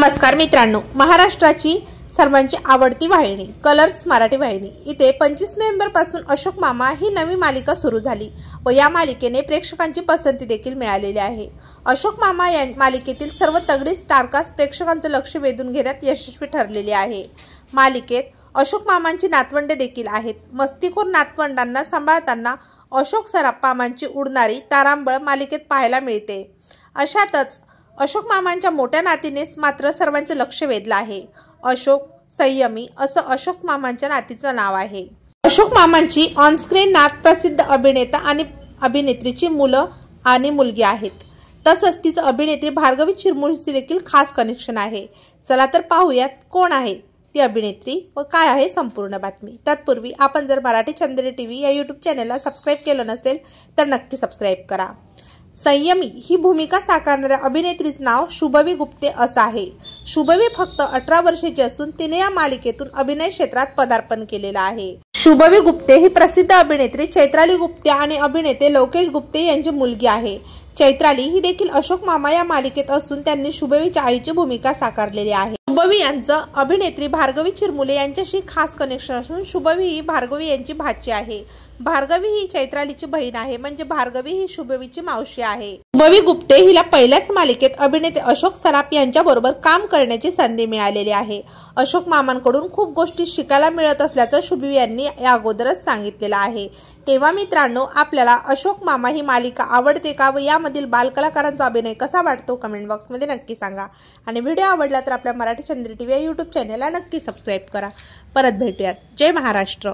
नमस्कार मित्रांनो महाराष्ट्राची सर्वांची आवडती वाहिनी कलर्स मराठी वाहिनी इथे पंचवीस नोव्हेंबरपासून अशोक मामा ही नवी मालिका सुरू झाली व या मालिकेने प्रेक्षकांची पसंती देखील मिळालेली आहे अशोक मामा या मालिकेतील सर्व तगडी स्टारकास्ट प्रेक्षकांचं लक्ष वेधून घेण्यात यशस्वी ठरलेली आहे मालिकेत अशोक मामांची नातवंडे देखील आहेत मस्तीखोर नातवंडांना सांभाळताना अशोक सराप मामांची उडणारी तारांबळ मालिकेत पाहायला मिळते अशातच अशोक मामांच्या मोठ्या नातीनेच मात्र सर्वांचं लक्ष वेधलं आहे अशोक संयमी असं अशोक मामांच्या नातीचं नाव आहे अशोक मामांची ऑनस्क्रीन नात प्रसिद्ध अभिनेता आणि अभिनेत्रीची मुलं आणि मुलगी आहेत तसंच तिचं अभिनेत्री भार्गवी चिरमुळशी देखील खास कनेक्शन आहे चला तर पाहूयात कोण आहे ती अभिनेत्री व काय आहे संपूर्ण बातमी तत्पूर्वी आपण जर मराठी चंद्री टी व्ही या यूट्यूब चॅनलला सबस्क्राईब केलं नसेल तर नक्की सबस्क्राईब करा संयमी ही भूमिका साकारणाऱ्या अभिनेत्रीचं नाव शुभवी गुप्ते असं आहे शुभवी फक्त अठरा वर्षाची असून तिने या मालिकेतून अभिनय क्षेत्रात पदार्पण केलेलं आहे शुभवी गुप्ते ही प्रसिद्ध अभिनेत्री चैत्राली गुप्ते आणि अभिनेते लोकेश गुप्ते यांची मुलगी आहे चैत्राली ही देखील अशोक मामा या मालिकेत असून त्यांनी शुभवीच्या आईची भूमिका साकारलेली आहे शुभवी यांचं अभिनेत्री भार्गवी चिरमुले यांच्याशी खास कनेक्शन असून शुभवी ही भार्गवी यांची भाची आहे भार्गवी ही चैत्रालीची बहीण आहे म्हणजे भार्गवी ही शुभवीची मावशी आहे बवी गुप्ते हिला पहिल्याच मालिकेत अभिनेते अशोक सराफ यांच्या बरोबर काम करण्याची संधी मिळालेली आहे अशोक मामांकडून खूप गोष्टी शिकायला मिळत असल्याचं शुभवी यांनी या अगोदरच सांगितलेलं आहे तेव्हा मित्रांनो आपल्याला अशोक मामा ही मालिका आवडते का व यामधील बालकलाकारांचा अभिनय कसा वाटतो कमेंट बॉक्समध्ये नक्की सांगा आणि व्हिडिओ आवडला तर आपल्या मराठी चंद्र टी व्ही या यूट्यूब चॅनलला नक्की सबस्क्राईब करा परत भेटूयात जय महाराष्ट्र